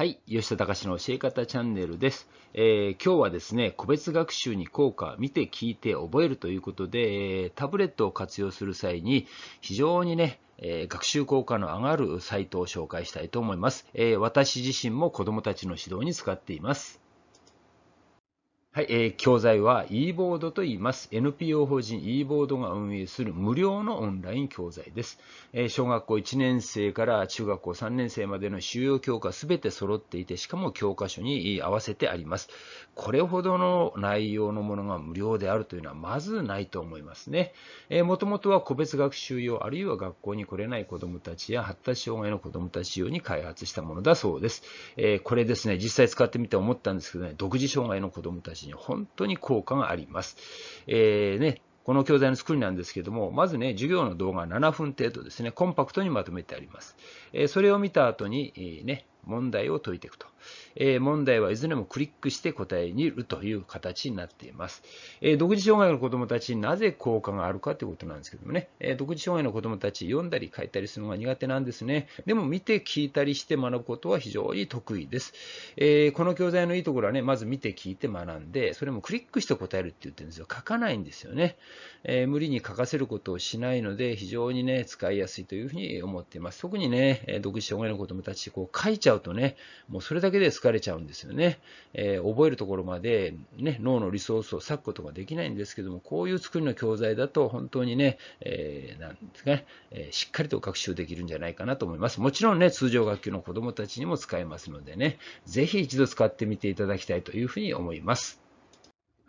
はい、吉田隆の教え方チャンネルです、えー、今日はですね、個別学習に効果、見て聞いて覚えるということで、タブレットを活用する際に非常にね、え学習効果の上がるサイトを紹介したいと思います。えー、私自身も子供たちの指導に使っています。はい、えー、教材は e ボードと言います。NPO 法人 e ボードが運営する無料のオンライン教材です。えー、小学校1年生から中学校3年生までの収容教科すべて揃っていて、しかも教科書に合わせてあります。これほどの内容のものが無料であるというのはまずないと思いますね。えー、もともとは個別学習用、あるいは学校に来れない子どもたちや発達障害の子どもたち用に開発したものだそうです。えー、これですね、実際使ってみて思ったんですけどね、独自障害の子どもたちちに本当に効果があります。えー、ね、この教材の作りなんですけども、まずね、授業の動画7分程度ですね、コンパクトにまとめてあります。えー、それを見た後に、えー、ね、問題を解いていくと。えー、問題はいずれもクリックして答えにいるという形になっています。えー、独自障害の子どもたちになぜ効果があるかということなんですけどもね、えー、独自障害の子どもたち、読んだり書いたりするのが苦手なんですね。でも見て聞いたりして学ぶことは非常に得意です。えこの教材のいいところはね、まず見て聞いて学んで、それもクリックして答えるって言ってるんですよ。書かないんですよね。え無理に書かせることをしないので、非常にね、使いやすいというふうに思っています。特にね、独自障害の子どもたち、こう書いちゃちゃうとね、もうそれだけで疲れちゃうんですよね。えー、覚えるところまで、ね、脳のリソースを割くことができないんですけども、こういう作りの教材だと本当にね、えー、なんですかね、えー、しっかりと学習できるんじゃないかなと思います。もちろんね、通常学級の子供たちにも使えますのでね、ぜひ一度使ってみていただきたいというふうに思います。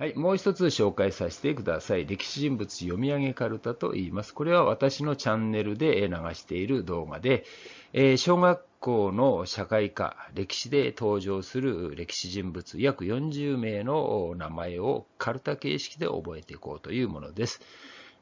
はい、もう一つ紹介させてください。歴史人物読み上げかるたと言います。これは私のチャンネルで流している動画で、えー、小学校の社会科、歴史で登場する歴史人物約40名の名前をかるた形式で覚えていこうというものです。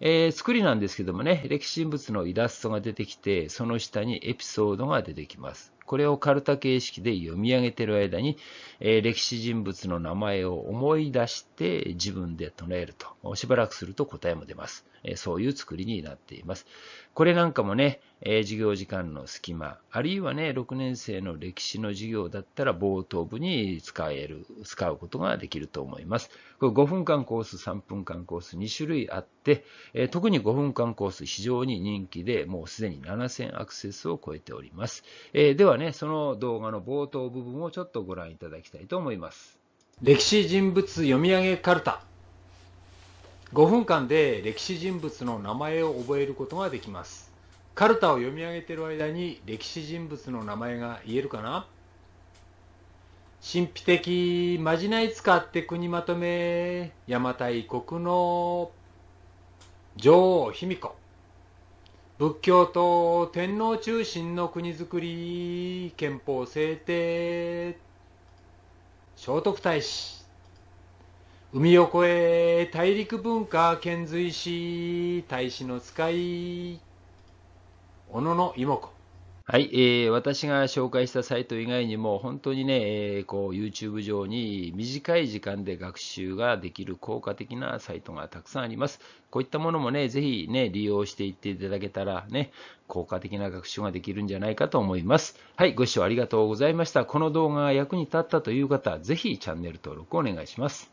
えー、作りなんですけどもね、歴史人物のイラストが出てきて、その下にエピソードが出てきます。これをカルタ形式で読み上げてる間に、えー、歴史人物の名前を思い出して自分で唱えると、しばらくすると答えも出ます。えそういう作りになっています。これなんかもね、え授業時間の隙間、あるいはね、6年生の歴史の授業だったら冒頭部に使える、使うことができると思います。これ5分間コース、3分間コース、2種類あって、え特に5分間コース非常に人気で、もうすでに7000アクセスを超えております。えではね、その動画の冒頭部分をちょっとご覧いただきたいと思います。歴史人物読み上げカルタ。5分間で歴史人物の名前を覚えることができますカルタを読み上げている間に歴史人物の名前が言えるかな神秘的まじない使って国まとめ邪馬台国の女王卑弥呼仏教と天皇中心の国づくり憲法制定聖徳太子海を越え大陸文化遣隋使大使の使い小野の妹子はい、えー、私が紹介したサイト以外にも本当にね、えー、こう YouTube 上に短い時間で学習ができる効果的なサイトがたくさんあります。こういったものもね、ぜひね、利用していっていただけたらね、効果的な学習ができるんじゃないかと思います。はい、ご視聴ありがとうございました。この動画が役に立ったという方、ぜひチャンネル登録お願いします。